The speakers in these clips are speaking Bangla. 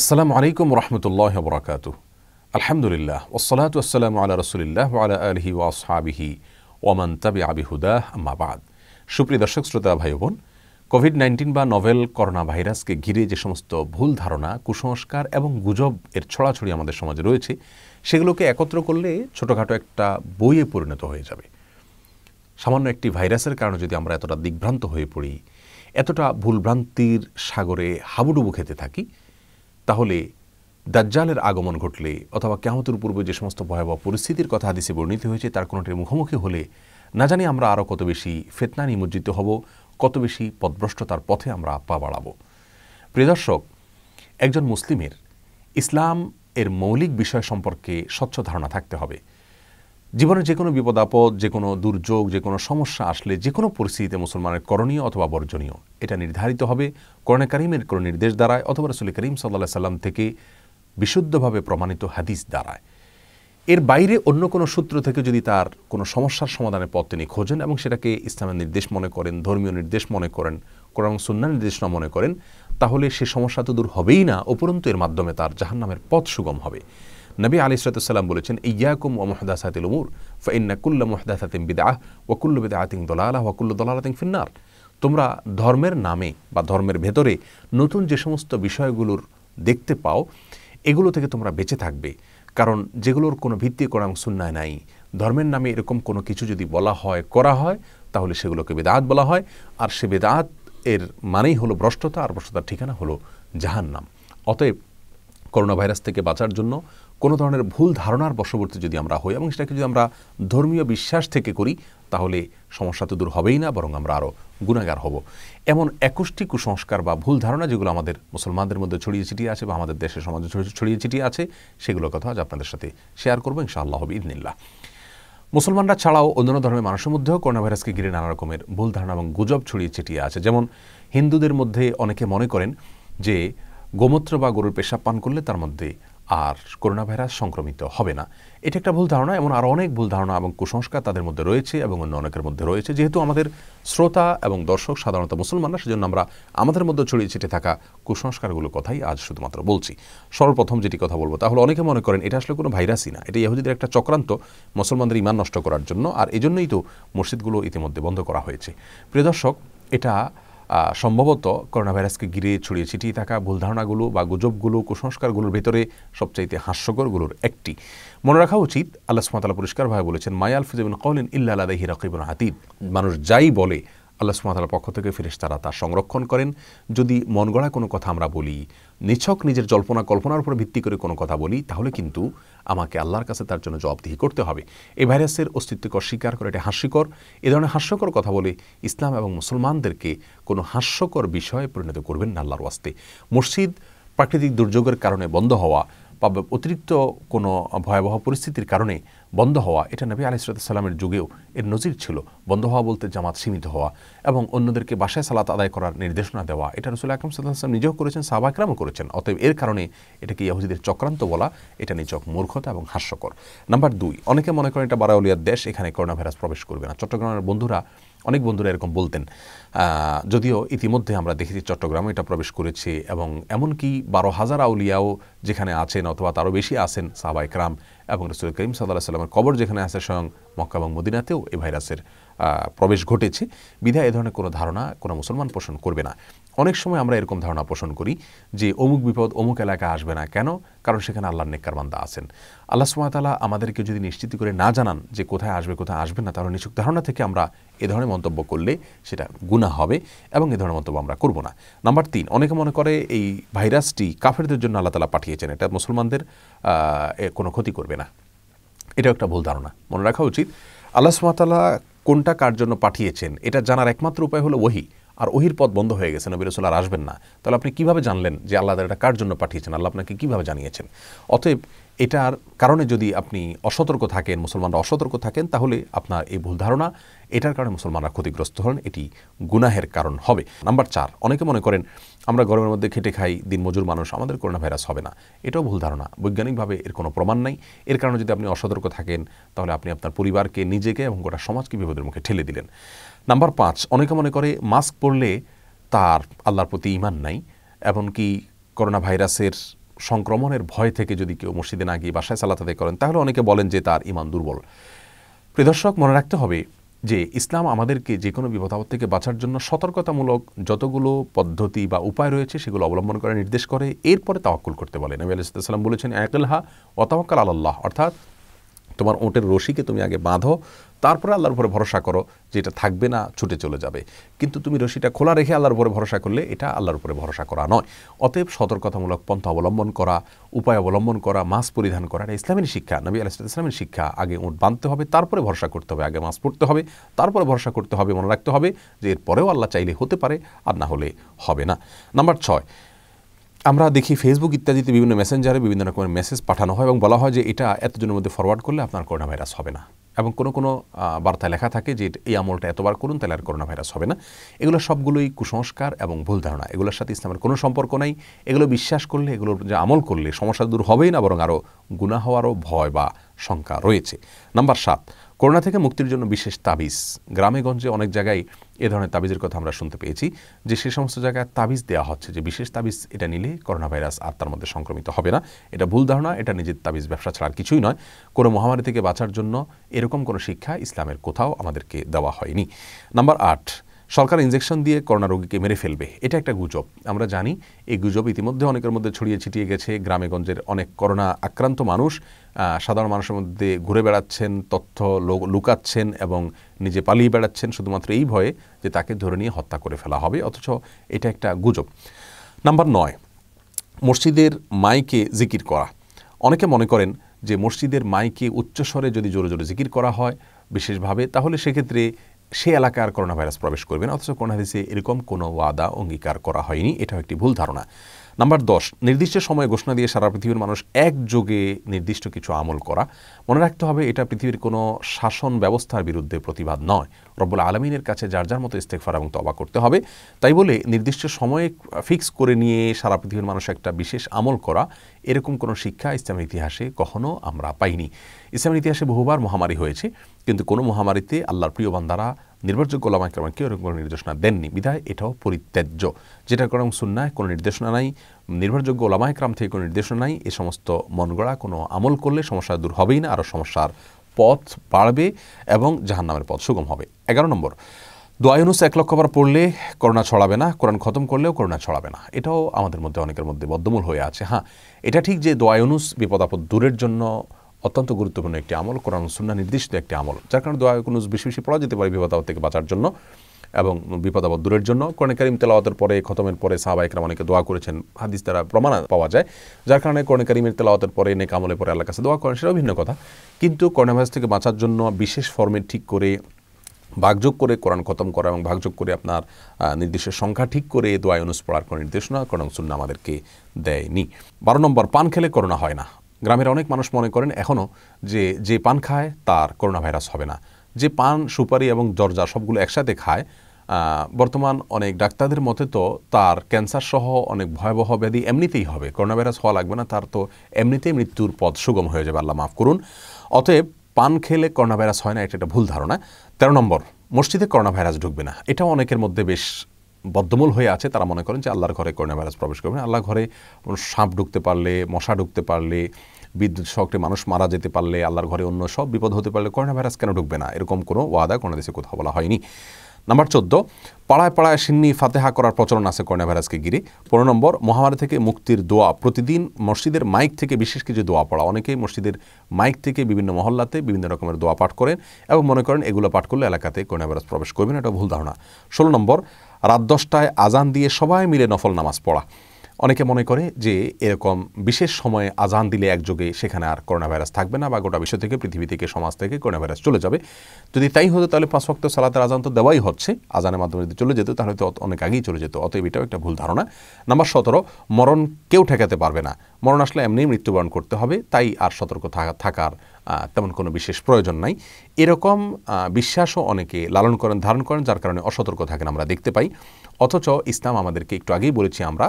আসসালামু আলাইকুম রহমতুল্লাহ বরকাত আলহামদুলিল্লাহ ওসলাত আসসালামু আলা রসুলিল্লাহ আলা আলহি ওয়াসাবিহি ওমান তাবি আবি হুদাহ আম্মাবাদ সুপ্রিয় দর্শক শ্রোতা ভাই বোন কোভিড নাইন্টিন বা নভেল করোনা ভাইরাসকে ঘিরে যে সমস্ত ভুল ধারণা কুসংস্কার এবং গুজব এর ছড়াছড়ি আমাদের সমাজে রয়েছে সেগুলোকে একত্র করলে ছোটোখাটো একটা বইয়ে পরিণত হয়ে যাবে সামান্য একটি ভাইরাসের কারণে যদি আমরা এতটা দিগ্ভ্রান্ত হয়ে পড়ি এতটা ভুলভ্রান্তির সাগরে হাবুডুবু খেতে থাকি তাহলে দাজ্জালের আগমন ঘটলে অথবা কেমতের পূর্বে যে সমস্ত ভয়াবহ পরিস্থিতির কথা হাদিসে বর্ণিত হয়েছে তার কোনোটির মুখোমুখি হলে না জানি আমরা আরও কত বেশি ফেতনা নিমজ্জিত হব কত বেশি পদভ্রষ্টতার পথে আমরা পা বাড়াব প্রিয়দর্শক একজন মুসলিমের ইসলাম এর মৌলিক বিষয় সম্পর্কে স্বচ্ছ ধারণা থাকতে হবে জীবনে যে কোনো বিপদ আপদ যে কোনো দুর্যোগ যে কোনো সমস্যা আসলে যে কোনো পরিস্থিতিতে মুসলমানের করণীয় অথবা বর্জনীয় এটা নির্ধারিত হবে করণে করিমের কোনো নির্দেশ দ্বারায় অথবা রসুল করিম সাল্লাহ সাল্লাম থেকে বিশুদ্ধভাবে প্রমাণিত হাদিস দ্বারায় এর বাইরে অন্য কোনো সূত্র থেকে যদি তার কোনো সমস্যার সমাধানের পথ তিনি খোঁজেন এবং সেটাকে ইসলামের নির্দেশ মনে করেন ধর্মীয় নির্দেশ মনে করেন কোরআন সুন্না নির্দেশনা মনে করেন তাহলে সে সমস্যা তো দূর হবেই না উপরন্তু এর মাধ্যমে তার জাহান্নামের পথ সুগম হবে নবী আলী সালাম বলেছেন ইয়াকুম ও মহদাসাতিল উমুর ফাইন্নাকুল্লা মহদাসাতিম বিদাহ ওকুল্লু আতিং দলালা ওকুল্লু দলালাতিং ফিন্নার তোমরা ধর্মের নামে বা ধর্মের ভেতরে নতুন যে সমস্ত বিষয়গুলোর দেখতে পাও এগুলো থেকে তোমরা বেঁচে থাকবে কারণ যেগুলোর কোনো ভিত্তি কোরআন সুন্নায় নাই ধর্মের নামে এরকম কোনো কিছু যদি বলা হয় করা হয় তাহলে সেগুলোকে বেদাত বলা হয় আর সে বেদাত এর মানেই হলো ভ্রষ্টতা আর ভ্রষ্টতার ঠিকানা হলো জাহান্নাম অতএব করোনা ভাইরাস থেকে বাঁচার জন্য কোনো ধরনের ভুল ধারণার বশবর্তী যদি আমরা হই এবং সেটাকে যদি আমরা ধর্মীয় বিশ্বাস থেকে করি তাহলে সমস্যা তো দূর হবেই না বরং আমরা আরও গুণাগার হব এমন একুশটি কুসংস্কার বা ভুল ধারণা যেগুলো আমাদের মুসলমানদের মধ্যে ছড়িয়ে ছিটিয়ে আছে বা আমাদের দেশের সমাজে ছড়িয়ে ছিটিয়ে আছে সেগুলোর কথা আজ আপনাদের সাথে শেয়ার করবো ইনশাআল্লাহ ইদিনিল্লা মুসলমানরা ছাড়াও অন্যান্য ধর্মের মানুষের মধ্যেও করোনা ভাইরাসকে ঘিরে নানা রকমের ভুল ধারণা এবং গুজব ছড়িয়ে ছিটিয়ে আছে যেমন হিন্দুদের মধ্যে অনেকে মনে করেন যে গোমূত্র বা গরুর পেশাব পান করলে তার মধ্যে আর করোনা ভাইরাস সংক্রমিত হবে না এটা একটা ভুল ধারণা এমন আরও অনেক ভুল ধারণা এবং কুসংস্কার তাদের মধ্যে রয়েছে এবং অন্য অনেকের মধ্যে রয়েছে যেহেতু আমাদের শ্রোতা এবং দর্শক সাধারণত মুসলমানরা সেজন্য আমরা আমাদের মধ্যে ছড়িয়ে ছিটে থাকা কুসংস্কারগুলোর কথাই আজ শুধুমাত্র বলছি সর্বপ্রথম যেটি কথা বলবো তাহলে অনেকে মনে করেন এটা আসলে কোনো ভাইরাসই না এটা ইহুদিদের একটা চক্রান্ত মুসলমানদের ইমান নষ্ট করার জন্য আর এজন্যই তো মসজিদগুলো ইতিমধ্যে বন্ধ করা হয়েছে প্রিয় দর্শক এটা সম্ভবত করোনা ভাইরাসকে ঘিরে ছড়িয়ে ছিটিয়ে থাকা ভুল ধারণাগুলো বা গুজবগুলো কুসংস্কারগুলোর ভেতরে সবচাইতে হাস্যকরগুলোর একটি মনে রাখা উচিত আল্লাহ সুমাতালা পরিষ্কারভাবে বলেছেন মায়াল ফিজবিন কলিন ইল্লা আলাদা হিরাকিবুল হাতিদ মানুষ যাই বলে আল্লাহ সুমাতার পক্ষ থেকে ফিরেস তারা তা সংরক্ষণ করেন যদি মন গড়া কোনো কথা আমরা বলি নিছক নিজের জল্পনা কল্পনার উপর ভিত্তি করে কোনো কথা বলি তাহলে কিন্তু আমাকে আল্লাহর কাছে তার জন্য জবাবদিহি করতে হবে এই ভাইরাসের অস্তিত্বকে অস্বীকার করে এটা হাস্যকর এ ধরনের হাস্যকর কথা বলে ইসলাম এবং মুসলমানদেরকে কোনো হাস্যকর বিষয়ে পরিণত করবেন না আল্লাহর ওয়াস্তে মসজিদ প্রাকৃতিক দুর্যোগের কারণে বন্ধ হওয়া বা অতিরিক্ত কোনো ভয়াবহ পরিস্থিতির কারণে বন্ধ হওয়া এটা নবী আলাইসালামের যুগেও এর নজির ছিল বন্ধ হওয়া বলতে জামাত সীমিত হওয়া এবং অন্যদেরকে বাসায় সালাত আদায় করার নির্দেশনা দেওয়া এটা রসুল আকরম সাল্লাম নিজেও করেছেন সাহবাকরামও করেছেন অতএব এর কারণে এটাকে ইয়াহুজিদের চক্রান্ত বলা এটা নিচক মূর্খতা এবং হাস্যকর নাম্বার দুই অনেকে মনে করেন এটা বারাউলিয়ার দেশ এখানে করোনা ভাইরাস প্রবেশ করবে না চট্টগ্রামের বন্ধুরা অনেক বন্ধুরা এরকম বলতেন যদিও ইতিমধ্যে আমরা দেখেছি চট্টগ্রামে এটা প্রবেশ করেছে এবং এমনকি বারো হাজার আউলিয়াও যেখানে আছেন অথবা তারও বেশি আছেন সাহবা ইকরাম এবং রসুল করিম সাল্লাহ সাল্লামের কবর যেখানে আছে স্বয়ং মক্কা এবং মদিনাতেও এই ভাইরাসের প্রবেশ ঘটেছে বিধায় এ ধরনের কোনো ধারণা কোনো মুসলমান পোষণ করবে না অনেক সময় আমরা এরকম ধারণা পোষণ করি যে অমুক বিপদ অমুক এলাকা আসবে না কেন কারণ সেখানে আল্লাহর নেকরবান্দা আছেন আল্লাহ সুমাতালা আমাদেরকে যদি নিশ্চিত করে না জানান যে কোথায় আসবে কোথায় আসবে না তাহলে নিছক ধারণা থেকে আমরা এ ধরনের মন্তব্য করলে সেটা গুণা হবে এবং এ ধরনের মন্তব্য আমরা করব না নাম্বার তিন অনেকে মনে করে এই ভাইরাসটি কাফেরদের জন্য আল্লাহ তালা পাঠিয়েছেন এটা মুসলমানদের কোনো ক্ষতি করবে না এটা একটা ভুল ধারণা মনে রাখা উচিত আল্লাহ সুমাতালা কোনটা কার জন্য পাঠিয়েছেন এটা জানার একমাত্র উপায় হলো ওহি আর ওহির পথ বন্ধ হয়ে গেছে নবী রসুল আর আসবেন না তাহলে আপনি কিভাবে জানলেন যে আল্লাহ এটা কার জন্য পাঠিয়েছেন আল্লাহ আপনাকে কিভাবে জানিয়েছেন অতএব এটার কারণে যদি আপনি অসতর্ক থাকেন মুসলমানরা অসতর্ক থাকেন তাহলে আপনার এই ভুল ধারণা এটার কারণে মুসলমানরা ক্ষতিগ্রস্ত হন এটি গুনাহের কারণ হবে নাম্বার চার অনেকে মনে করেন আমরা গরমের মধ্যে খেটে খাই দিনমজুর মানুষ আমাদের করোনা ভাইরাস হবে না এটাও ভুল ধারণা বৈজ্ঞানিকভাবে এর কোনো প্রমাণ নাই এর কারণে যদি আপনি অসতর্ক থাকেন তাহলে আপনি আপনার পরিবারকে নিজেকে এবং গোটা সমাজকে বিপদের মুখে ঠেলে দিলেন নাম্বার পাঁচ অনেকে মনে করে মাস্ক পরলে তার আল্লাহর প্রতি ইমান নাই এমনকি করোনা ভাইরাসের সংক্রমণের ভয় থেকে যদি কেউ মসজিদে না গিয়ে বাসায় চালাতে করেন তাহলে অনেকে বলেন যে তার ইমান দুর্বল প্রিদর্শক মনে রাখতে হবে যে ইসলাম আমাদেরকে যে কোনো বিপদাবদ থেকে বাঁচার জন্য সতর্কতামূলক যতগুলো পদ্ধতি বা উপায় রয়েছে সেগুলো অবলম্বন করার নির্দেশ করে এরপরে তাওয়াক্কুল করতে বলে নবী আলাইসাল্লাম বলেছেন একলহা অতাওয়াক্কাল আল্লাহ অর্থাৎ তোমার ওঁটের রশিকে তুমি আগে বাঁধো তারপরে আল্লাহর উপরে ভরসা করো যে এটা থাকবে না ছুটে চলে যাবে কিন্তু তুমি রশিটা খোলা রেখে আল্লাহর উপরে ভরসা করলে এটা আল্লাহর উপরে ভরসা করা নয় অতএব সতর্কতামূলক পন্থা অবলম্বন করা উপায় অবলম্বন করা মাছ পরিধান করা এটা ইসলামের শিক্ষা নবী আলাহ ইসলামের শিক্ষা আগে উঠ বাঁধতে হবে তারপরে ভরসা করতে হবে আগে মাছ পড়তে হবে তারপরে ভরসা করতে হবে মনে রাখতে হবে যে এরপরেও আল্লাহ চাইলে হতে পারে আর না হলে হবে না নাম্বার ছয় আমরা দেখি ফেসবুক ইত্যাদিতে বিভিন্ন মেসেঞ্জারে বিভিন্ন রকমের মেসেজ পাঠানো হয় এবং বলা হয় যে এটা এতজনের মধ্যে ফরওয়ার্ড করলে আপনার করোনা ভাইরাস হবে না এবং কোনো কোনো বার্তায় লেখা থাকে যে এই আমলটা এতবার করুন তাহলে আর করোনা ভাইরাস হবে না এগুলো সবগুলোই কুসংস্কার এবং ভুল ধারণা এগুলোর সাথে ইসলামের কোনো সম্পর্ক নাই এগুলো বিশ্বাস করলে এগুলো যে আমল করলে সমস্যা দূর হবেই না বরং আরও গুণা হওয়ারও ভয় বা শঙ্কা রয়েছে নাম্বার সাত করোনা থেকে মুক্তির জন্য বিশেষ তাবিজ গ্রামেগঞ্জে অনেক জায়গায় এ ধরনের তাবিজের কথা আমরা শুনতে পেয়েছি যে সে সমস্ত জায়গায় তাবিজ দেওয়া হচ্ছে যে বিশেষ তাবিজ এটা নিলে করোনা ভাইরাস আত্মার মধ্যে সংক্রমিত হবে না এটা ভুল ধারণা এটা নিজের তাবিজ ব্যবসা ছাড়া আর কিছুই নয় কোনো মহামারী থেকে বাঁচার জন্য এরকম কোনো শিক্ষা ইসলামের কোথাও আমাদেরকে দেওয়া হয়নি নাম্বার আট সরকার ইঞ্জেকশন দিয়ে করোনা রোগীকে মেরে ফেলবে এটা একটা গুজব আমরা জানি এই গুজব ইতিমধ্যে অনেকের মধ্যে ছড়িয়ে ছিটিয়ে গেছে গ্রামেগঞ্জের অনেক করোনা আক্রান্ত মানুষ সাধারণ মানুষের মধ্যে ঘুরে বেড়াচ্ছেন তথ্য লুকাচ্ছেন এবং নিজে পালিয়ে বেড়াচ্ছেন শুধুমাত্র এই ভয়ে যে তাকে ধরে নিয়ে হত্যা করে ফেলা হবে অথচ এটা একটা গুজব নাম্বার নয় মসজিদের মাইকে জিকির করা অনেকে মনে করেন যে মসজিদের মাইকে উচ্চস্বরে যদি জোরে জোরে জিকির করা হয় বিশেষভাবে তাহলে সেক্ষেত্রে সে এলাকায় আর করোনা ভাইরাস প্রবেশ করবে না অথচ কোন হাদিসে এরকম কোনো ওয়াদা অঙ্গীকার করা হয়নি এটাও একটি ভুল ধারণা নাম্বার দশ নির্দিষ্ট সময়ে ঘোষণা দিয়ে সারা পৃথিবীর মানুষ একযোগে নির্দিষ্ট কিছু আমল করা মনে রাখতে হবে এটা পৃথিবীর কোনো শাসন ব্যবস্থার বিরুদ্ধে প্রতিবাদ নয় রব্বুল আলমিনের কাছে যার যার মতো ইস্তেকফার এবং তবা করতে হবে তাই বলে নির্দিষ্ট সময়ে ফিক্স করে নিয়ে সারা পৃথিবীর মানুষ একটা বিশেষ আমল করা এরকম কোনো শিক্ষা ইসলামের ইতিহাসে কখনো আমরা পাইনি ইসলামের ইতিহাসে বহুবার মহামারী হয়েছে কিন্তু কোনো মহামারীতে আল্লাহর প্রিয় বান্দারা নির্ভরযোগ্য ওলামা কেরামকে ওরকম কোনো নির্দেশনা দেননি বিধায় এটাও পরিত্যাজ্য যেটা করং সুন্নায় কোনো নির্দেশনা নাই নির্ভরযোগ্য ওলামা একরাম থেকে কোনো নির্দেশনা নাই এ সমস্ত মনগড়া কোনো আমল করলে সমস্যা দূর হবেই না আরও সমস্যার পথ বাড়বে এবং জাহান্নামের পথ সুগম হবে এগারো নম্বর দোয়ায়ুনুস এক লক্ষ বার পড়লে করোনা ছড়াবে না কোরআন খতম করলেও করোনা ছড়াবে না এটাও আমাদের মধ্যে অনেকের মধ্যে বদ্ধমূল হয়ে আছে হ্যাঁ এটা ঠিক যে দোয়ায়ুনুস বিপদাপদ দূরের জন্য অত্যন্ত গুরুত্বপূর্ণ একটি আমল কোরআন সুন্না নির্দিষ্ট একটি আমল যার কারণে দোয়া কোনো বেশি বেশি পড়া যেতে পারে বিপদাবাদ থেকে বাঁচার জন্য এবং বিপদাবাদ দূরের জন্য কোরআনে কারিম তেলাওয়াতের পরে খতমের পরে সাহাবা একরাম অনেকে দোয়া করেছেন হাদিস দ্বারা প্রমাণ পাওয়া যায় যার কারণে কোরআনে কারিমের তেলাওয়াতের পরে নেক আমলে পরে আল্লাহ কাছে দোয়া করেন সেটাও ভিন্ন কথা কিন্তু করোনা ভাইরাস থেকে বাঁচার জন্য বিশেষ ফর্মে ঠিক করে ভাগযোগ করে কোরআন খতম করা এবং ভাগযোগ করে আপনার নির্দিষ্ট সংখ্যা ঠিক করে দোয়া অনুস পড়ার কোনো নির্দেশনা কোরআন সুন্না আমাদেরকে দেয়নি বারো নম্বর পান খেলে করোনা হয় না গ্রামের অনেক মানুষ মনে করেন এখনও যে যে পান খায় তার করোনা ভাইরাস হবে না যে পান সুপারি এবং জর্জা সবগুলো একসাথে খায় বর্তমান অনেক ডাক্তারদের মতে তো তার ক্যান্সার সহ অনেক ভয়াবহ ব্যাধি এমনিতেই হবে করোনা ভাইরাস হওয়া লাগবে না তার তো এমনিতেই মৃত্যুর পথ সুগম হয়ে যাবে আল্লাহ মাফ করুন অতএব পান খেলে করোনা ভাইরাস হয় না এটা একটা ভুল ধারণা তেরো নম্বর মসজিদে করোনা ভাইরাস ঢুকবে না এটাও অনেকের মধ্যে বেশ বদ্ধমূল হয়ে আছে তারা মনে করেন যে আল্লাহর ঘরে করোনা ভাইরাস প্রবেশ করবে আল্লাহ ঘরে সাপ ঢুকতে পারলে মশা ঢুকতে পারলে বিদ্যুৎ শক্তি মানুষ মারা যেতে পারলে আল্লাহর ঘরে অন্য সব বিপদ হতে পারলে করোনা ভাইরাস কেন ঢুকবে না এরকম কোনো ওয়াদা কোনো দেশে কোথাও বলা হয়নি নাম্বার চোদ্দ পাড়ায় পাড়ায় সিন্নি ফাতেহা করার প্রচলন আছে করোনা ভাইরাসকে ঘিরে পনেরো নম্বর মহামারী থেকে মুক্তির দোয়া প্রতিদিন মসজিদের মাইক থেকে বিশেষ কিছু দোয়া পড়া অনেকেই মসজিদের মাইক থেকে বিভিন্ন মহল্লাতে বিভিন্ন রকমের দোয়া পাঠ করেন এবং মনে করেন এগুলো পাঠ করলে এলাকাতে করোনা ভাইরাস প্রবেশ করবেন এটা ভুল ধারণা ষোলো নম্বর রাত দশটায় আজান দিয়ে সবাই মিলে নফল নামাজ পড়া অনেকে মনে করে যে এরকম বিশেষ সময়ে আজান দিলে একযোগে সেখানে আর করোনা ভাইরাস থাকবে না বা গোটা বিশ্ব থেকে পৃথিবী থেকে সমাজ থেকে করোনা ভাইরাস চলে যাবে যদি তাই হতো তাহলে পাঁচ ভক্ত সালাতের আজান তো দেওয়াই হচ্ছে আজানের মাধ্যমে যদি চলে যেত তাহলে তো অনেক আগেই চলে যেত অতএব এটাও একটা ভুল ধারণা নাম্বার সতেরো মরণ কেউ ঠেকাতে পারবে না মরণ আসলে এমনি মৃত্যুবরণ করতে হবে তাই আর সতর্ক থাকার তেমন কোনো বিশেষ প্রয়োজন নাই এরকম বিশ্বাসও অনেকে লালন করেন ধারণ করেন যার কারণে অসতর্ক থাকেন আমরা দেখতে পাই অথচ ইসলাম আমাদেরকে একটু আগেই বলেছি আমরা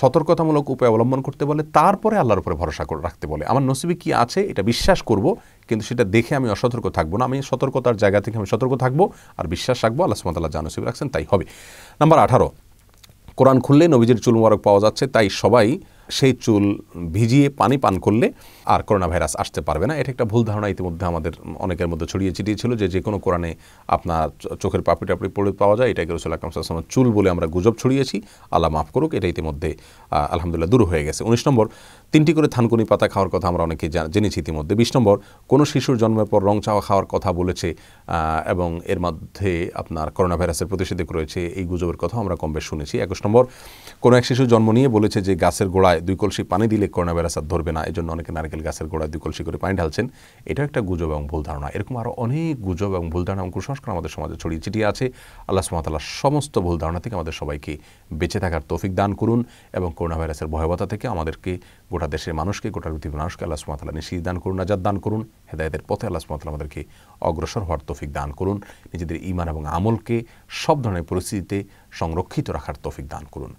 সতর্কতামূলক উপায় অবলম্বন করতে বলে তারপরে আল্লাহর উপরে ভরসা করে রাখতে বলে আমার নসিবে কি আছে এটা বিশ্বাস করব কিন্তু সেটা দেখে আমি অসতর্ক থাকবো না আমি সতর্কতার জায়গা থেকে আমি সতর্ক থাকবো আর বিশ্বাস রাখবো আল্লাহ সুমতাল্লাহ যা নসিব রাখছেন তাই হবে নাম্বার আঠারো কোরআন খুললে নবীজির চুল মোবারক পাওয়া যাচ্ছে তাই সবাই সেই চুল ভিজিয়ে পানি পান করলে আর করোনা ভাইরাস আসতে পারবে না এটা একটা ভুল ধারণা ইতিমধ্যে আমাদের অনেকের মধ্যে ছড়িয়ে ছিটিয়েছিল যে যে কোনো কোরআনে আপনার চোখের পাপড়ি টাপড়ি পড়ে পাওয়া যায় এটাকে রসুল আকরম সাল্লাম চুল বলে আমরা গুজব ছড়িয়েছি আল্লাহ মাফ করুক এটা ইতিমধ্যে আলহামদুলিল্লাহ দূর হয়ে গেছে উনিশ নম্বর তিনটি করে থানকুনি পাতা খাওয়ার কথা আমরা অনেকেই জেনেছি ইতিমধ্যে বিশ নম্বর কোনো শিশুর জন্মের পর রং চাওয়া খাওয়ার কথা বলেছে এবং এর মধ্যে আপনার করোনা ভাইরাসের প্রতিষেধক রয়েছে এই গুজবের কথা আমরা কম বেশ শুনেছি একুশ নম্বর কোনো এক শিশু জন্ম নিয়ে বলেছে যে গাছের গোড়ায় দুই কলসি পানি দিলে করোনা ভাইরাস আর ধরবে না এই জন্য অনেকে নারকেল গাছের গোড়ায় দুই কলসি করে পানি ঢালছেন এটা একটা গুজব এবং ভুল ধারণা এরকম আরও অনেক গুজব এবং ভুল ধারণা এবং কুসংস্কার আমাদের সমাজে ছড়িয়ে ছিটিয়ে আছে আল্লাহ সুমাতাল্লাহ সমস্ত ভুল ধারণা থেকে আমাদের সবাইকে বেঁচে থাকার তৌফিক দান করুন এবং করোনা ভাইরাসের ভয়াবতা থেকে আমাদেরকে গোটা দেশের মানুষকে গোটা পৃথিবীর মানুষকে আল্লাহ সুমাতালা নিশি দান করুন আজাদ দান করুন হেদায়তের পথে আল্লাহ সুমাতালা আমাদেরকে অগ্রসর হওয়ার তৌফিক দান করুন নিজেদের ইমান এবং আমলকে সব ধরনের পরিস্থিতিতে সংরক্ষিত রাখার তৌফিক দান করুন